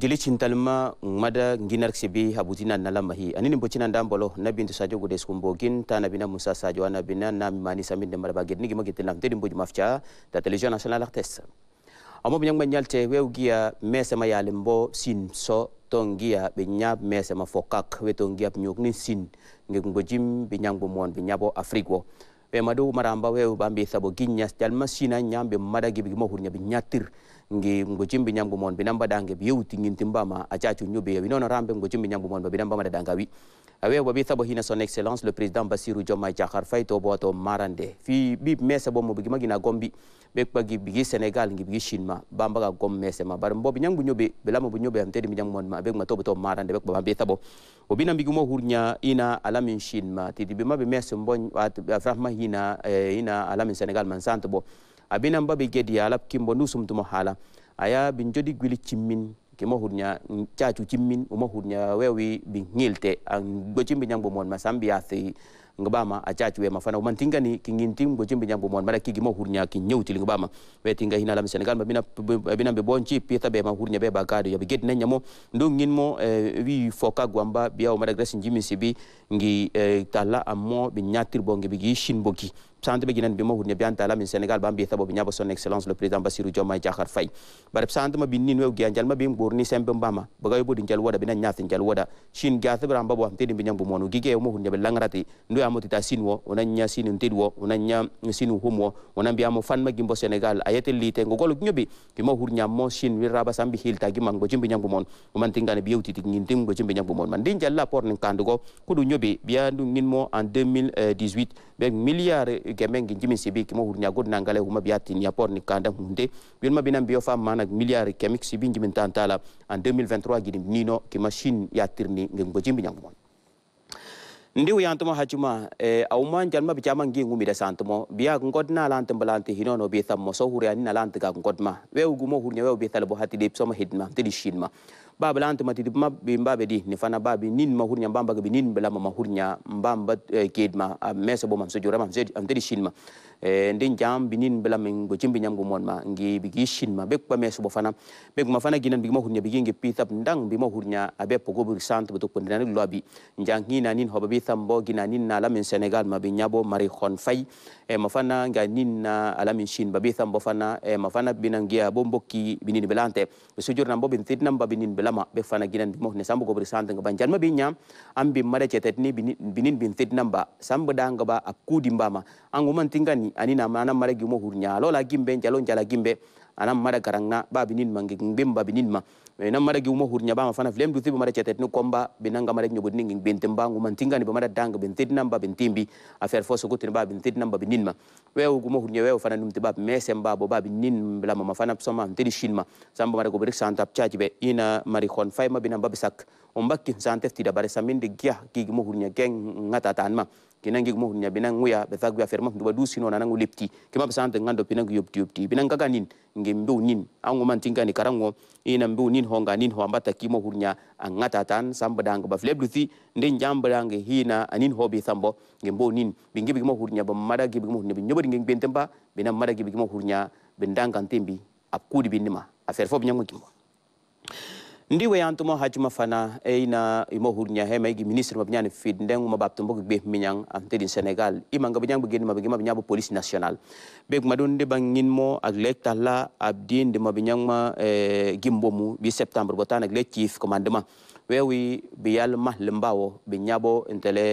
ndili cintalma ngmada nginar sibi habuzina nalamahi anini mbocina ndambolo nabintu sajo gude gin ta na musa sajo bina na mimani saminde maraba nigi gima gitilam tedi mbuj mafcha ta television national artes amo binyang manyalte weugia mese ya limbo sin so tongia binyab mese fokak we tongia ni sin ngi jim binyang bomon binyabo afriko be madu maramba weu bambi sabo ginya jalma sina nyambe madagi bigimo hurnya binyatir ngi ngochimbi nyambu mon binamba dange biyuti ngintimbama achachu nyubi ya winono rambe ngochimbi nyambu mon binamba dadangawi awe wabi thabo hina son excellence le president basiru jomay jakhar fay boto marande fi bi mesa bomo bigi magina gombi bekpa gi bigi senegal ngi bigi shinma bamba ga gom mesa ma bar mbobi nyamgo nyobe belamo bu nyobe am tedi mi nyamgo mon ma bek ma to boto marande bek bamba thabo obina bigi mo hurnya ina alamin shinma tidi be mabe mesa mbon afrahma hina eh, ina alamin senegal man santo bo abina mba be gedi ala kimbo nusum tumo hala aya bin jodi gwili chimmin kimo hurnya chachu chimmin umo hudnya wewi bin ngilte an gochimbi nyangbo mon masambi athi ngabama chuwe ma fana umantingani kinginti ngojimbe nyambo mwan mara kigimo hurnya kinyauti ngabama tinga hina la senegal bina bina be bonchi pieta be ma hurnya be bagado yabe gedne nyamo ndo mo eh, wi foka gwamba biya o mara gresi jimi sibi ngi eh, tala ammo bi nyatir bonge bi bo ki sante be ginan be mo hurnya bian tala min senegal bambi tabo bi nyabo son excellence le président bassirou diomaye diakhar faye bare sante ma binnin wew gianjal ma bim ngorni sembe mbama bagay bodin jal wada bina nyatin jal wada shin gathe bramba bo din bi nyambo monu gige mo hurnya be langrati mbiyamo tita sin wo onan ña sinin tel wo onan ña fan hum wo onan fan ma gimbo sénégal a yetel lite ngogolo ñobi kimo hur moshin sin wirraba sambi ta gi mangbo jimbi ñangu mon oman tingane biyew titi ngin ngo jimbi ñangu mon man ndin la por nin go kudu nyobi biya ndu mo en 2018 be milliard gemen ngi jimi sibi kimo hur god nangale huma biya tin ya por nin kanda hunde bilma binan biyo fam manak milliard kemik sibi jimin tantala en 2023 gidim nino ki machine ya tirni ngi ngo jimbi ñangu mon ndiu yantumo hacuma eh, auman jalma bichama ngi ngumida santumo biya ngod na lante mbalante hinono no so huriani na lante ka ngodma we ugumo hurnya we bitha lebo hati dipso ma hidma shinma babla anta matidi ma be mbabe di ni fana babi nin ma mbamba gabi nin bela ma hurnya mbamba eh, kedma a ah, mesa bo mam sojura mam ah, sedi shinma e eh, ndin jam binin bela min go jimbi nyam ngi bigi shinma be kwa mesa bo fana be ma fana ginan bigi ma bigi ngi pitap ndang bi ma abe pogo bi sant bo to lobi njang ni nanin hoba bi thambo ginanin na lamin senegal ma bi mari khon fay e eh, ma fana nga nin na alamin shin ba thambo fana e ma fana binangia bomboki binin belante be sojura nam bo binin bela lama ɓe fana ginan bimo ne sambu gobri sante ngaba jalma bi ñam an bin mada cetetini binin bin tednan ba sambu da ngaba a kudi mbama an guman tingani ani na mana mara gimo hur ñalola gimbe jalo jala gimbe anam mara garanga ba binin mangi ngbim ba binin eh, ma nan mara gi umo hurnya ba ma fana flem du mara cetet no komba binanga mara nyobo ningi bentem ba nguma tinga ni ba mara danga bentet namba bintimbi afer fosu ko tin ba bentet namba binin ma we umo hurnya we fana num tibab mesem ba bo ba binin la ma fana soma ntedi shinma samba mara ko brik santa chaji be ina mari khon fayma binamba bisak on bakki santa tida bare saminde gya gi mo hurnya geng ngata tanma kinangi gi mo nya binan nguya be tag bi afirma ndu badu sino nanangu lepti kima be sante ngando binan gi yopti yopti binan kaka nin ngembe unin nin angu man ni karango ina mbe unin honga nin ho ambata kimo hunya angata tan samba sambadang ba flebluthi njamba jambadang hina anin hobi thambo ngembe unin nin bingi bigimo hunya ba mada gi bigimo hurnya nyobodi nge bentemba binan mada gibi mo hunya bindanga ntembi akudi binima afer fo binyangu kimbo ndiwe yantumo hajima fana ina imo hurnya he megi ministre mabnyani fid ndengu mabapto mbok be minyang antedi senegal imanga banyang begin mabigima banyang bo police national beg madon de bangin mo ak lekta la abdin de mabinyang ma eh, gimbomu bi septembre botan ak le chief commandement wewi biyal mahlembawo binyabo intele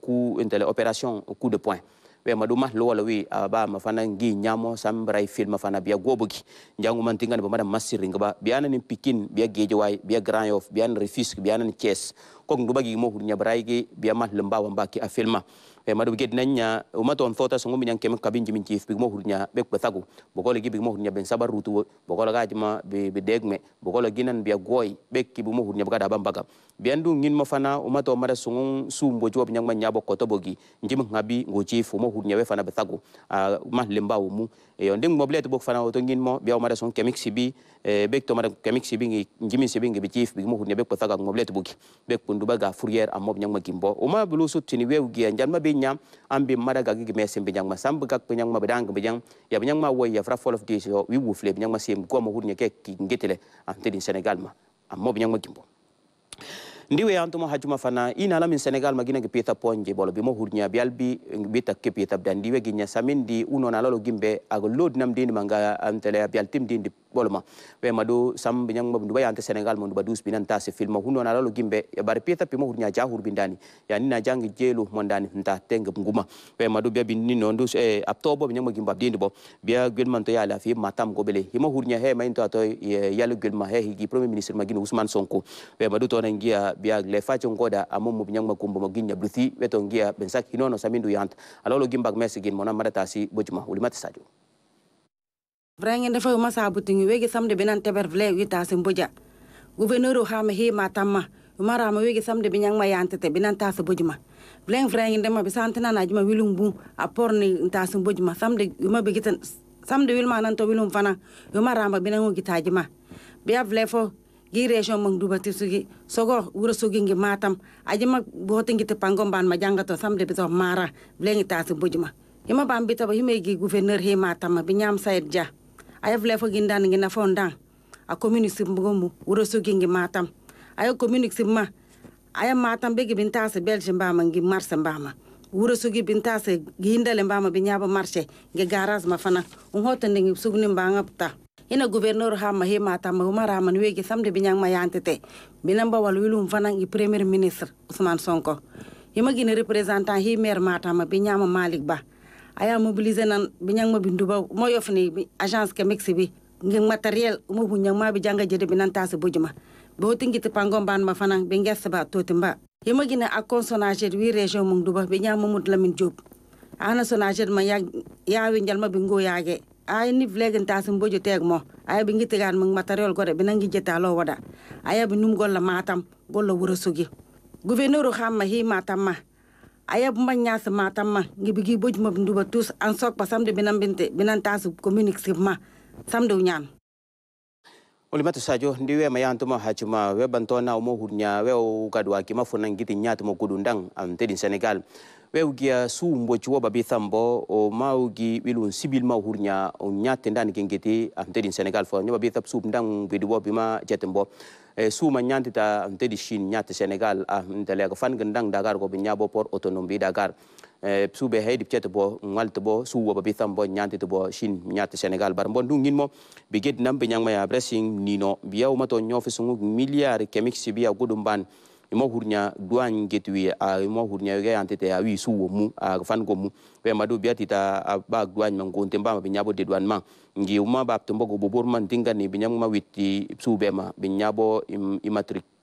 coup eh, intele opération coup de point ɓe maɗuma lowala wi a ɓama fana gui ñamo sambray film fana mbiya gobogi jangumante gani ba maɗa massirringa ba mbiyanani pikin mbiya gueji way mbiya grand yof mbiyanani refusque mbiyanani thies kong du bagi mo hurnya baraige biya ma lemba wamba ki afilma e eh, madu ged nanya umato ton fota songo minyan kem kabin jimin chief bi mo hurnya be kwathago bogola gi bi mo hurnya ben sabar rutu bogola ga jima be be degme bogola nan biya goy be ki bu mo hurnya baga biya ndu ngin ma fana ma da songo sumbo job nyang ma nyabo koto bogi njim ngabi ngo chief eh, mo hurnya be fana a ma lemba umu e onde to bok fana to ngin mo biya da songo kemik sibi be to da kemik sibi ngi njimi sibi ngi bi chief bi mo hurnya be kwathaga moblet bogi be ko kunduba ga Fourier amob nyang gimbo uma bulu su tini we ugi anjan ma ambi mara ga gi mesem be masam ga be nyang bedang be ya benyang ma woy ya fra fall of this wi wu fle be ma masim ko ma hurnya ke ki ngetele din senegal ma amob mob nyang gimbo ndiwe antuma hajuma fana ina la min senegal magina ke pita ponje bolo mo hurnya bi bita ke pita dan diwe ginya samin di na lolo gimbe agolod nam din manga antele bialtim din di boloma be madu sam ɓe ñamma ndu wayanke senegal mo dus binan binanta se filma hunno na lalo gimɓe e ya, bare pieta pimo jahur ja hurbindani yani na jange jeelo mondani nta tenge nguma be madu be binni non dus e eh, aptobo ɓe ñamma gimba dindi bo gwen man to yaali fi matam bele himo hurnya he mayin to ato ya gwen ma he higi premier ministre ma Usman sonko be madu to na ngia be le faco ngoda amomo mo ñamma kumba mo guinña ya be to ngia ben sak hinono samin yant yanta alalo gimbak mesigin mona maɗata si bojuma ulimat sadio vrangen dafa ma sabutingi wegi samde benan teber vle wita semboja gouverneur ha ma he ma tamma ra ma wegi samde binyang ma yantete ya binan ta sembojima vlen vrangen dema be santana na jima wilung bu aporni ta sembojima samde ma be gitan samde wilma nan to wilum fana ra ma binan o bi a vle fo gi region mang duba sugi sogo wuro sugi ngi matam ajima bote ngi te pangom ban ma jangato samde be mara ngi ta bojuma ima bambita bo hime gi gouverneur he tamma bi binyam said ja aye vle fo ginda ngina fo nda a community sim gomu wuro so gingi matam aye community sim ma aye matam be gibin tase belgium ba ma ngi marse ba ma wuro sugi bin tase gindale ba ma binyaba marche ge garas ma fana un hoto ndingi sugni ba ngapta ina Governor ha ma he matam ma umara man wegi samde binyang ma yantete binamba wal wilum fana ngi premier Minister Usman sonko yima gina représentant hi maire matam ma binyama malik ba aya mobiliser nan bi ñang ma bi nduba mo yof ni agence ke mexe bi ngi matériel mo bu ñang ma bi jangal jëde bi nan tasu juma bo tingi te pangom ban ma fanan bi ngess ba mba yima gina a consonage wi région mo duba bi ñang mamoud lamine job ana sonage ma ya ya wi ñal ma bi ngo yaage ay ni vlegen tasu ju teg mo ay bi ngi tegan mo matériel gore bi nangi jëta lo wada Aya bi num gol la matam gol la wuro sugi gouverneur xamma hi matam ma aya buma ma matam ma bi gi boj mo nduba tous an sok pasam de benam binte benan tasu communique sif ma sam de oli matu sajo ndi we mayanto ma hachuma we bantona mo hurnya we ki kima funa ngiti ñaat mo kudundang am di senegal wewgia mbo wo babi thambo o maugi wilun sibil ma uhurnya o ndani kengeti antedi senegal fo nyo bi thap suup ndang bidi wo bima jetembo e, ma nyante ta antedi shin nyate senegal ah, a ntelega fan gandang dakar ko bo por port autonome bi dakar e, be hedi ceeto bo ŋalto bo suwoɓa bi mbo nyante ñantito bo Shin ñatte Senegal. bara bon ɗum mo ɓe gueddinam ɓe nino biya mato ñoofe sungug milliard kemik si mbiya ban imo hurnya duan getwi ya a ima hurnya ya ante te awi su wo mu a fan go mu pe ma do biati ta ba duan man ko temba ma binyabo de duan man ngi uma ba tumbo go bobor man tinga ni binyam ma witi su be ma binyabo imatrik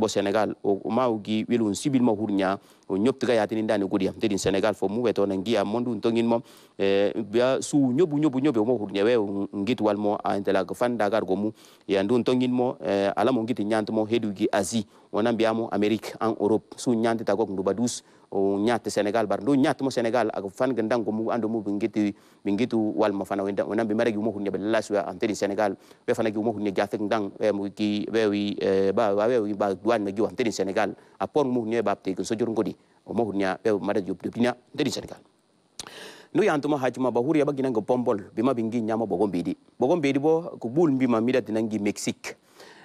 to bo sénégal o mawgi welon sibilma hurña o ya yatini ndani kuɗiyam tedin Senegal, fo mu weto na giya mondu ntongin mo eh, biya su nyobu nyobu nyobu mo hurnya we ngit mo a ah, intelaga gafan dagar gomu ya ndu ntongin eh, mo ala mo ngiti gi azi wana wona mo amerik an europe su ñantita gok nduba dus o ñatte senegal bar ndu ñattemo sénégal ak fan ga ndango mu ando mo bingiti bingitu wal mo fana fana wana bi mara mo hurnya ɓe su ya tedi senegal be fana hurnya gi jafek ndang eh, ba ɓewi we wi ba duan me gi wa tedi senegal a mo hurnya ba ɓa ptegen sojor godi omo hurnya jup eh, mada jubdubdina ndedi sénégal nu yantuma hajuma bahuriya ba ginanga bombol bima bingi ñama bogo mbeedi bogo mbeedi bo kubul bima mira miɗa dinangi mexique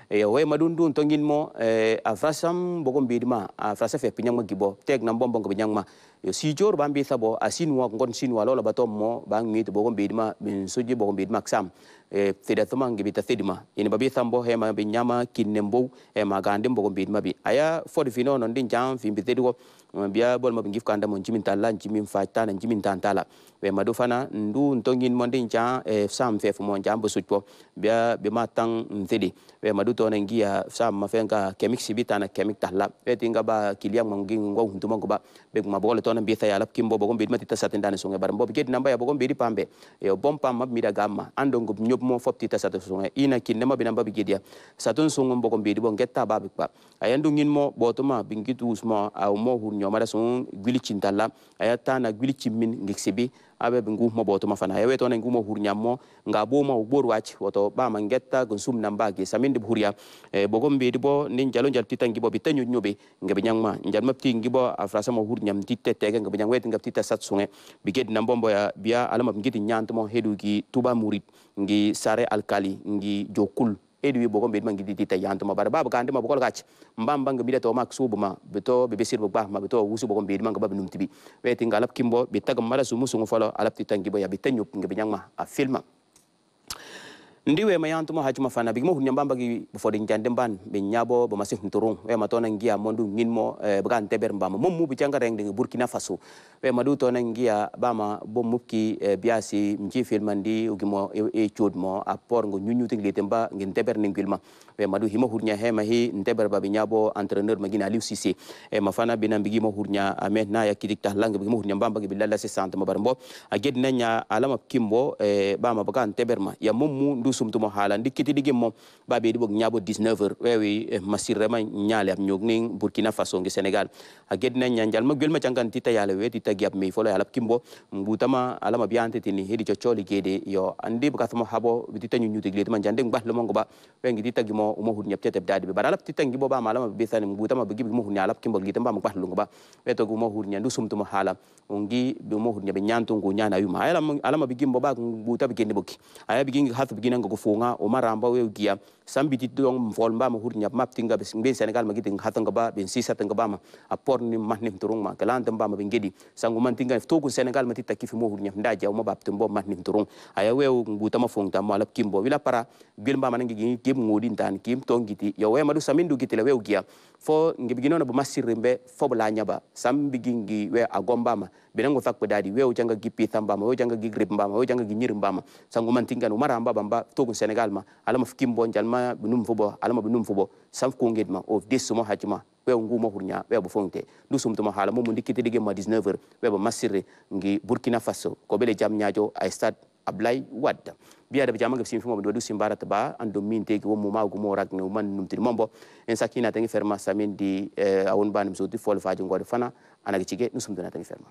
e eh, way maɗum ndun to mo a eh, afasam bogo mbeedi ma a frasa fe piñangma gibo tek nam bombo ngo ɓe ñangma si jor bambi sabo a sinwa gon sinwa lola ba mo ɓa to bogo mbeedi ma min soji bogo mbeedi ma e eh, sidasuma ngibita sidima ini babi sambo hema bi nyama kinnembo e magande mbogo bi mabi aya fodi fino non din jam fi bi eh, biya bol mabi ngif kanda mon jimin tala jimin fata na jimin tantala be madu fana ndu ntongin mon din jam e sam fe fumon jam bo sutpo biya be matang ntidi be madu to na ngia sam mafenga kemik sibita na kemik tala be tinga ba kiliang mangi ngwa hunduma ngoba be ma bole to ya na bi sa yalap kimbo bogo bi matita satin dane sunga bar bi get namba ya bogo bi pambe e bom pam mab mira da gamma andongo nyop mo fopti ta sato sunga e. ina kin nema binamba bigidia sato sunga mboko bedi bo ngetta babi kwa ayandu ngin mo botoma bingitu usmo a mo hur da sun gwili cintala ayata na gwili cimmin ngiksebi abe bingu mo boto mafana yewe to nengu mo nga ngabo mo boru wach woto ba mangetta gonsum namba gi samindi buhuria e bogo di bo nin jalo jal titan gibo tanyu nyobe ngabe nyangma njal mapti ngibo afrasa mo hurnyam titte tege ngabe nyangwe ngab bi satsunge biged nambombo ya biya alama ngiti nyantmo hedu gi tuba murid ngi sare alkali ngi jokul edwi bogo mbedi mangi ditita yanto Bara baba kande maboko lakach mbamba Bida to maksu buma beto bebesir baba mabeto wusu bogo mbedi manga babu numtibi weti ngalap kimbo bitaga mara sumu sungu falo alap titangi boya bitenyu Binyang ma a filma ndi wema yantumo hajuma fana bikmo hunyambambagi bufodi njande mban binyabo bomasi we ma tona ngia mondu nginmo eh, bga nteber mbama mummu bichanga reng dingi burkina faso ma du tona ngia bama bomupki eh, biasi mji filmandi ugimo e, e chodmo apor ngo nyunyu tingi temba ngin teber we ma du himo hurnya hema hi nteber babi nyabo entraîneur magina aliou cissé e mafana binan mo hurnya amen na bikmo ya tahlang bigimo hurnya mbambagi bilalla sisanta mabarmbo agedna nanya alama kimbo eh, bama bga nteber ma ya mummu du sumtumo di digi mom baɓeɗi ɓo ñaabo 19 heures wewi eh, masirrema ñaale am ning burkina faso ngi senegal a gueɗina ñanjalma tita cangkantitta yaala tita guiyab mi folo yalap kimbo mbutama alama biyantetini di cocoli gede yo andi bakathamo haabo titta ñuñutigletima jande gbahlomongo ba wengi titta guimo umo nyap tete dadi ngi bo ba titta guibo ɓama alama ɓesani mbutama ɓe guiɓe gumo hud nyalap kimbo guita mbama mbu ba weto gumo hutña ndu sumtumo haala ngi ɓe umo hutña ɓe ñantungu ñana wima alama ɓe guimbo ba mbuta ɓe guenni ɓokki aya ɓe guingi hatso ɓe ngo ko fonga o maramba we ugia sambi ti dong volmba mo hurnya map tinga be be senegal magiti gidi hatanga ba ben sisa tanga ba ma apor ni mahnim turung ma kalanta ba ma bingedi sangu man tinga to ko senegal mati titta kifi mo hurnya nda ja o ma bab tumbo mahnim turung aya we nguta ma fonga ma lap kimbo wila para gilmba ma ngi kim ngodi ntan kim tongiti yo we ma du samindu la we ugia fo ngibiginono bumasirri mbe fo nyaba sam bigingi we ma, agombama binango dadi we ujanga gi pitha mbama we ujanga gi grip mbama we ujanga gi nyiri mbama sangu mantingan umara mbaba mba togun senegal ma alama fikimbo njalma bunum fubo alama bunum fubo sam ma, of this sumo hajma we ngumo hurnya we bo fonte du sumtuma hala mumu ndikiti dige ma 19 h we bo masirri ngi burkina faso ko bele jam nyajo ay stade ablay Wade biya da bijama gabsi fimo do dusim barat ba ando min te go mo mago mo rag ne man num tin mombo en sakina tangi ferma samin di eh, awon banum so di fol faaji ngod fana anagi cige nusum dona tangi ferma